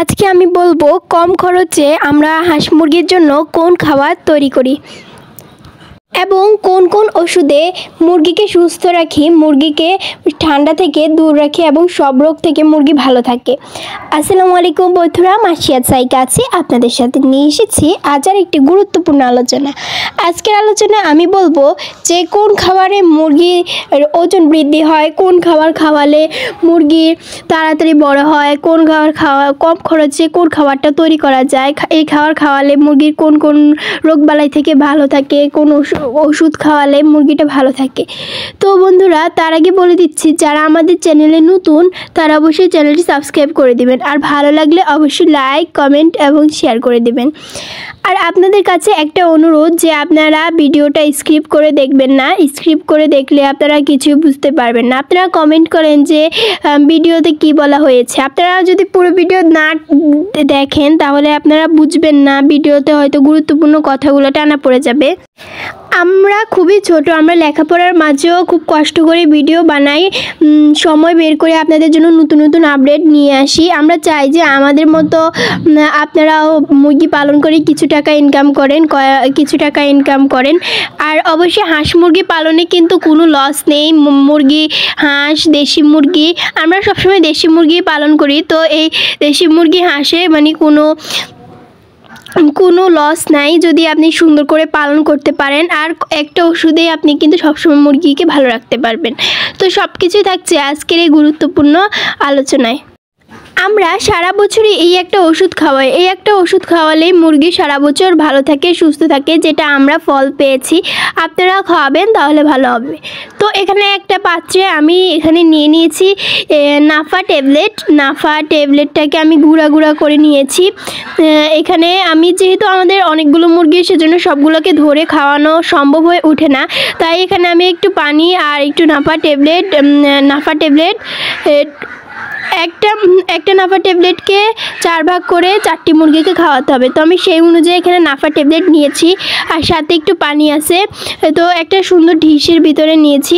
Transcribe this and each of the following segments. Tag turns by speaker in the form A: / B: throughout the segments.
A: আজকে আমি বলবো কম খরচে আমরা হাঁস মুরগির জন্য কোন খাবার তৈরি করি এবং কোন কোন ওষুধে মুরগিকে সুস্থ রাখি মুরগিকে ঠান্ডা থেকে দূর রাখি এবং সব রোগ থেকে মুরগি ভালো থাকে আসসালামু আলাইকুম বন্ধুরা মাসিয়াত সাইকা আছি আপনাদের সাথে নিয়ে এসেছি আজ আর একটি গুরুত্বপূর্ণ আলোচনা আজকের আলোচনা আমি বলবো যে কোন খাবারে মুরগির ওজন বৃদ্ধি হয় কোন খাবার খাওয়ালে মুরগি তাড়াতাড়ি বড় হয় কোন খাবার খাওয়া কম খরচে কোন খাবারটা তৈরি করা যায় এই খাবার খাওয়ালে মুরগির কোন কোন রোগবালাই থেকে ভালো থাকে কোন ওষুধ ওষুধ খাওয়ালে মুরগিটা ভালো থাকে তো বন্ধুরা তার আগে বলে দিচ্ছি যারা আমাদের চ্যানেলে নতুন তারা অবশ্যই চ্যানেলটি সাবস্ক্রাইব করে দিবেন আর ভালো লাগলে অবশ্যই লাইক কমেন্ট এবং শেয়ার করে দিবেন আর আপনাদের কাছে একটা অনুরোধ যে আপনারা ভিডিওটা স্ক্রিপ্ট করে দেখবেন না স্ক্রিপ্ট করে দেখলে আপনারা কিছু বুঝতে পারবেন না আপনারা কমেন্ট করেন যে ভিডিওতে কি বলা হয়েছে আপনারা যদি পুরো ভিডিও না দেখেন তাহলে আপনারা বুঝবেন না ভিডিওতে হয়তো গুরুত্বপূর্ণ কথাগুলো টানা পড়ে যাবে আমরা খুবই ছোট আমরা লেখাপড়ার মাঝেও খুব কষ্ট করে ভিডিও বানাই সময় বের করে আপনাদের জন্য নতুন নতুন আপডেট নিয়ে আসি আমরা চাই যে আমাদের মতো আপনারাও মুরগি পালন করে কিছু টাকা ইনকাম করেন কিছু টাকা ইনকাম করেন আর অবশ্যই হাঁস মুরগি পালনে কিন্তু কোনো লস নেই মুরগি হাঁস দেশি মুরগি আমরা সবসময় দেশি মুরগি পালন করি তো এই দেশি মুরগি হাঁসে মানে কোনো কোনো লস নাই যদি আপনি সুন্দর করে পালন করতে পারেন আর একটা ওষুধেই আপনি কিন্তু সবসময় মুরগিকে ভালো রাখতে পারবেন তো সব কিছুই থাকছে আজকের এই গুরুত্বপূর্ণ আলোচনায় আমরা সারা বছরই এই একটা ওষুধ খাওয়াই এই একটা ওষুধ খাওয়ালে মুরগি সারা বছর ভালো থাকে সুস্থ থাকে যেটা আমরা ফল পেয়েছি আপনারা খাওয়াবেন তাহলে ভালো হবে তো এখানে একটা পাত্রে আমি এখানে নিয়ে নিয়েছি নাফা ট্যাবলেট নাফা ট্যাবলেটটাকে আমি গুঁড়া গুঁড়া করে নিয়েছি এখানে আমি যেহেতু আমাদের অনেকগুলো মুরগি সেজন্য সবগুলোকে ধরে খাওয়ানো সম্ভব হয়ে ওঠে না তাই এখানে আমি একটু পানি আর একটু নাফা ট্যাবলেট নাফা ট্যাবলেট একটা একটা নাফা ট্যাবলেটকে চার ভাগ করে চারটি মুরগিকে খাওয়াতে হবে তো আমি সেই অনুযায়ী এখানে নাফা ট্যাবলেট নিয়েছি আর সাথে একটু পানি আছে তো একটা সুন্দর ঢিসের ভিতরে নিয়েছি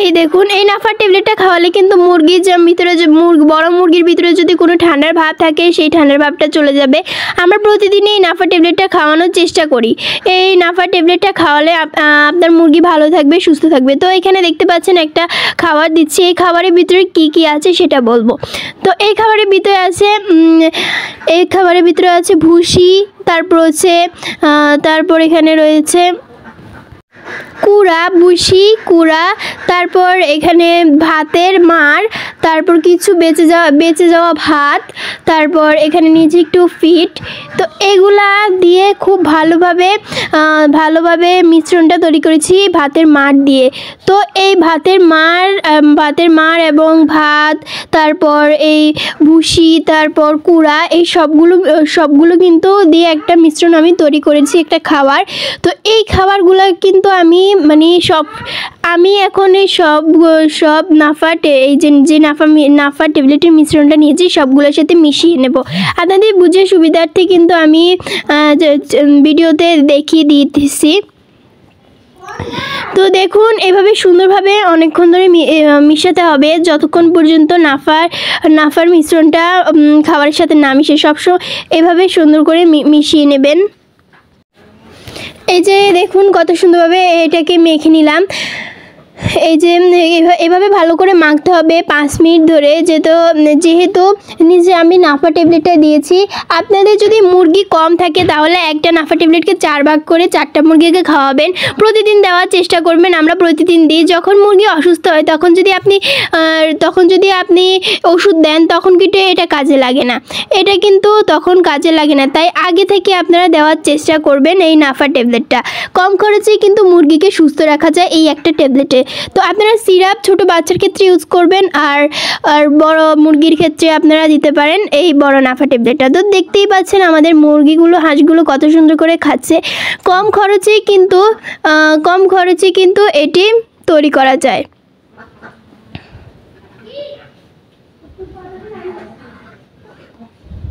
A: এই দেখুন এই নাফার ট্যাবলেটটা খাওয়ালে কিন্তু মুরগির যে ভিতরে যে মুরগ বড় মুরগির ভিতরে যদি কোনো ঠান্ডার ভাব থাকে সেই ঠান্ডার ভাবটা চলে যাবে আমরা প্রতিদিনই এই নাফার ট্যাবলেটটা খাওয়ানোর চেষ্টা করি এই নাফার ট্যাবলেটটা খাওয়ালে আপনার মুরগি ভালো থাকবে সুস্থ থাকবে তো এখানে দেখতে পাচ্ছেন একটা খাবার দিচ্ছি এই খাবারের ভিতরে কি কি আছে সেটা বলবো তো এই খাবারের ভিতরে আছে এই খাবারের ভিতরে আছে ভুসি তারপর হচ্ছে তারপর এখানে রয়েছে কুড়া বুসি কুড়া তারপর এখানে ভাতের মার তারপর কিছু বেঁচে যাওয়া বেঁচে যাওয়া ভাত তারপর এখানে নিচে একটু ফিট তো এগুলা দিয়ে খুব ভালোভাবে ভালোভাবে মিশ্রণটা তৈরি করেছি ভাতের মার দিয়ে তো এই ভাতের মার ভাতের মার এবং ভাত তারপর এই ভুসি তারপর কুড়া এই সবগুলো সবগুলো কিন্তু দিয়ে একটা মিশ্রণ আমি তৈরি করেছি একটা খাবার তো এই খাবারগুলো কিন্তু আমি মানে সব আমি এখন এই সব সব নাফা এই যে যে নাফা নাফা ট্যাবলেটের মিশ্রণটা নিয়েছি সবগুলোর সাথে মিশিয়ে নেব আপনাদের বুঝে সুবিধার্থে কিন্তু আমি ভিডিওতে দেখিয়ে দিতেছি তো দেখুন এভাবে সুন্দরভাবে অনেকক্ষণ ধরে মিশাতে হবে যতক্ষণ পর্যন্ত নাফার নাফার মিশ্রণটা খাবারের সাথে না মিশে সবসময় এভাবে সুন্দর করে মিশিয়ে নেবেন এই যে দেখুন কত সুন্দরভাবে এটাকে মেখে নিলাম এই যে এভাবে ভালো করে মাখতে হবে পাঁচ মিনিট ধরে যেহেতু যেহেতু নিজে আমি নাফা ট্যাবলেটটা দিয়েছি আপনাদের যদি মুরগি কম থাকে তাহলে একটা নাফা ট্যাবলেটকে চার ভাগ করে চারটা মুরগিকে খাওয়াবেন প্রতিদিন দেওয়ার চেষ্টা করবেন আমরা প্রতিদিন দিই যখন মুরগি অসুস্থ হয় তখন যদি আপনি তখন যদি আপনি ওষুধ দেন তখন কিন্তু এটা কাজে লাগে না এটা কিন্তু তখন কাজে লাগে না তাই আগে থেকে আপনারা দেওয়ার চেষ্টা করবেন এই নাফা ট্যাবলেটটা কম খরচে কিন্তু মুরগিকে সুস্থ রাখা যায় এই একটা ট্যাবলেটে তো আপনারা সিরাপ ছোট বাচ্চার ক্ষেত্রে ইউজ করবেন আর আর বড় মুরগির ক্ষেত্রে আপনারা দিতে পারেন এই বড় নাফা ট্যাবলেটটা তো দেখতেই পাচ্ছেন আমাদের মুরগিগুলো হাঁসগুলো কত সুন্দর করে খাচ্ছে কম খরচে কিন্তু কম খরচে কিন্তু এটি তৈরি করা যায়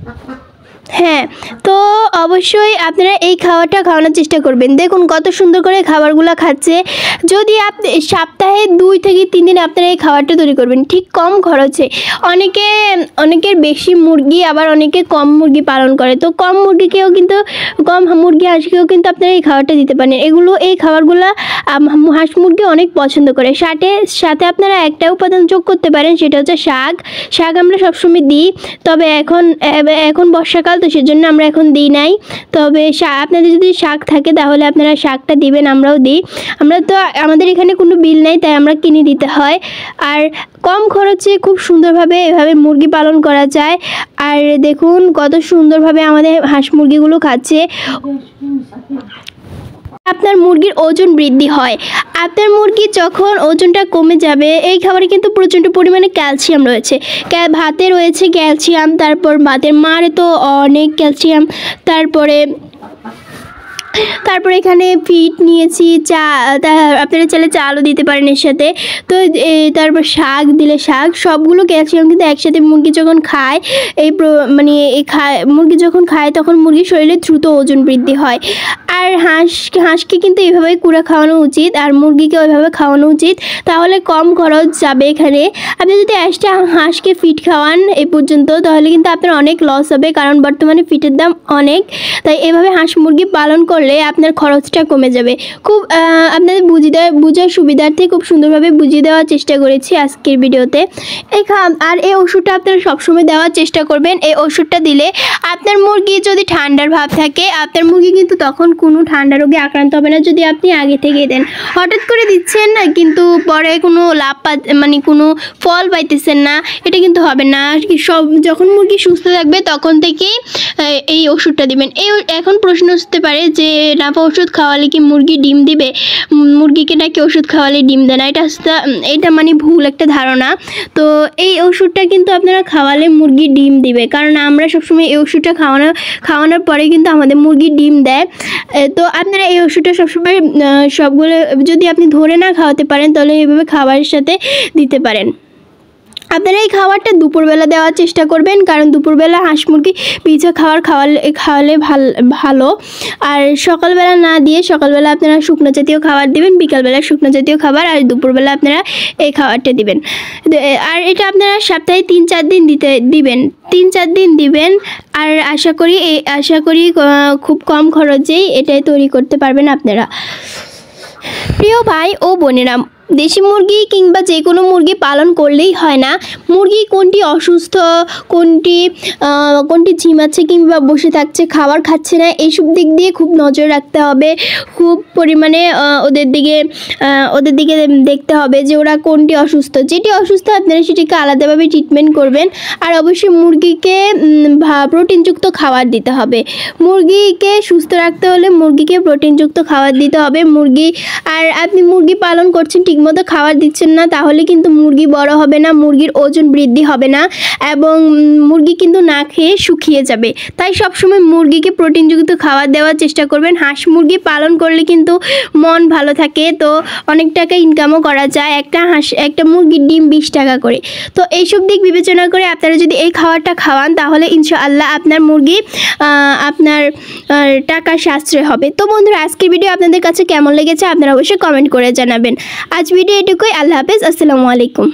A: ha ha. হ্যাঁ তো অবশ্যই আপনারা এই খাবারটা খাওয়ানোর চেষ্টা করবেন দেখুন কত সুন্দর করে খাবারগুলো খাচ্ছে যদি আপনি সপ্তাহে দুই থেকে তিন দিন আপনারা এই খাবারটা তৈরি করবেন ঠিক কম খরচে অনেকে অনেকের বেশি মুরগি আবার অনেকে কম মুরগি পালন করে তো কম মুরগিকেও কিন্তু কম মুরগি হাঁসকেও কিন্তু আপনারা এই খাবারটা দিতে পারেন এগুলো এই খাবারগুলো হাঁস মুরগি অনেক পছন্দ করে সাথে সাথে আপনারা একটা উপাদান যোগ করতে পারেন সেটা হচ্ছে শাক শাক আমরা সবসময় দিই তবে এখন এখন বর্ষাকাল তো সেজন্য আমরা এখন দিই নাই তবে আপনাদের যদি শাক থাকে তাহলে আপনারা শাকটা দিবেন আমরাও দিই আমরা তো আমাদের এখানে কোনো বিল নাই তাই আমরা কিনে দিতে হয় আর কম খরচে খুব সুন্দরভাবে এভাবে মুরগি পালন করা যায় আর দেখুন কত সুন্দরভাবে আমাদের হাঁস মুরগিগুলো খাচ্ছে আপনার মুরগির ওজন বৃদ্ধি হয় আপনার মুরগি যখন ওজনটা কমে যাবে এই খাবারে কিন্তু প্রচণ্ড পরিমাণে ক্যালসিয়াম রয়েছে ভাতে রয়েছে ক্যালসিয়াম তারপর ভাতের মারে তো অনেক ক্যালসিয়াম তারপরে তারপরে এখানে ফিট নিয়েছি চা আপনারা চাইলে চালও দিতে পারেন এর সাথে তো তারপর শাক দিলে শাক সবগুলো ক্যালসিয়াম কিন্তু একসাথে মুরগি যখন খায় এই মানে এই খায় মুরগি যখন খায় তখন মুরগির শরীরে দ্রুত ওজন বৃদ্ধি হয় আর হাঁস হাঁসকে কিন্তু এভাবে কুড়া খাওয়ানো উচিত আর মুরগিকে ওইভাবে খাওয়ানো উচিত তাহলে কম খরচ যাবে এখানে আপনি যদি একটা হাঁসকে ফিট খাওয়ান এ পর্যন্ত তাহলে কিন্তু আপনার অনেক লস হবে কারণ বর্তমানে ফিটের দাম অনেক তাই এভাবে হাঁস মুরগি পালন করে করলে আপনার খরচটা কমে যাবে খুব আপনাদের দেওয়া বোঝার সুবিধার্থে খুব সুন্দরভাবে বুঝিয়ে দেওয়ার চেষ্টা করেছি আজকের ভিডিওতে আর এই ওষুধটা আপনারা সবসময় দেওয়ার চেষ্টা করবেন এই ওষুধটা দিলে আপনার মুরগি যদি ঠান্ডার ভাব থাকে আপনার মুরগি কিন্তু তখন কোনো ঠান্ডা রোগে আক্রান্ত হবে না যদি আপনি আগে থেকে দেন হঠাৎ করে দিচ্ছেন না কিন্তু পরে কোনো লাভ মানে কোনো ফল পাইতেছেন না এটা কিন্তু হবে না সব যখন মুরগি সুস্থ থাকবে তখন থেকেই এই ওষুধটা দিবেন এই এখন প্রশ্ন আসতে পারে যে নাপা ওষুধ খাওয়ালে কি মুরগি ডিম দিবে মুরগিকে নাকি ওষুধ খাওয়ালে ডিম দেয় না এটা এটা মানে ভুল একটা ধারণা তো এই ওষুধটা কিন্তু আপনারা খাওয়ালে মুরগি ডিম দিবে কারণ আমরা সবসময় এই ওষুধটা খাওয়ানো খাওয়ানোর পরে কিন্তু আমাদের মুরগি ডিম দেয় তো আপনারা এই ওষুধটা সবসময় সবগুলো যদি আপনি ধরে না খাওয়াতে পারেন তাহলে এইভাবে খাবারের সাথে দিতে পারেন আপনারা এই খাবারটা দুপুরবেলা দেওয়ার চেষ্টা করবেন কারণ দুপুরবেলা হাঁস মুরগি পিঠা খাবার খাওয়ালে খাওয়ালে ভাল ভালো আর সকালবেলা না দিয়ে সকালবেলা আপনারা শুকনো জাতীয় খাবার দেবেন বিকালবেলা শুকনো জাতীয় খাবার আর দুপুরবেলা আপনারা এই খাবারটা দিবেন আর এটা আপনারা সপ্তাহে তিন চার দিন দিতে দিবেন তিন চার দিন দিবেন আর আশা করি এই আশা করি খুব কম খরচেই এটাই তৈরি করতে পারবেন আপনারা প্রিয় ভাই ও বোনেরা দেশি মুরগি কিংবা যে কোনো মুরগি পালন করলেই হয় না মুরগি কোনটি অসুস্থ কোনটি কোনটি ঝিমাচ্ছে কিংবা বসে থাকছে খাবার খাচ্ছে না এইসব দিক দিয়ে খুব নজর রাখতে হবে খুব পরিমাণে ওদের দিকে ওদের দিকে দেখতে হবে যে ওরা কোনটি অসুস্থ যেটি অসুস্থ আপনারা সেটিকে আলাদাভাবে ট্রিটমেন্ট করবেন আর অবশ্যই মুরগিকে প্রোটিনযুক্ত খাবার দিতে হবে মুরগিকে সুস্থ রাখতে হলে মুরগিকে প্রোটিনযুক্ত খাবার দিতে হবে মুরগি আর আপনি মুরগি পালন করছেন ঠিক ঠিকমতো খাবার দিচ্ছেন না তাহলে কিন্তু মুরগি বড় হবে না মুরগির ওজন বৃদ্ধি হবে না এবং মুরগি কিন্তু না খেয়ে শুকিয়ে যাবে তাই সবসময় মুরগিকে প্রোটিনযুক্ত খাবার দেওয়ার চেষ্টা করবেন হাঁস মুরগি পালন করলে কিন্তু মন ভালো থাকে তো অনেক টাকা ইনকামও করা যায় একটা হাঁস একটা মুরগির ডিম বিশ টাকা করে তো এইসব দিক বিবেচনা করে আপনারা যদি এই খাবারটা খাওয়ান তাহলে ইনশাআল্লাহ আপনার মুরগি আপনার টাকা সাশ্রয় হবে তো বন্ধুরা আজকের ভিডিও আপনাদের কাছে কেমন লেগেছে আপনারা অবশ্যই কমেন্ট করে জানাবেন আর আজ ভিডিও এটুকুই আল্লাহ হাফেজ আসসালামু আলাইকুম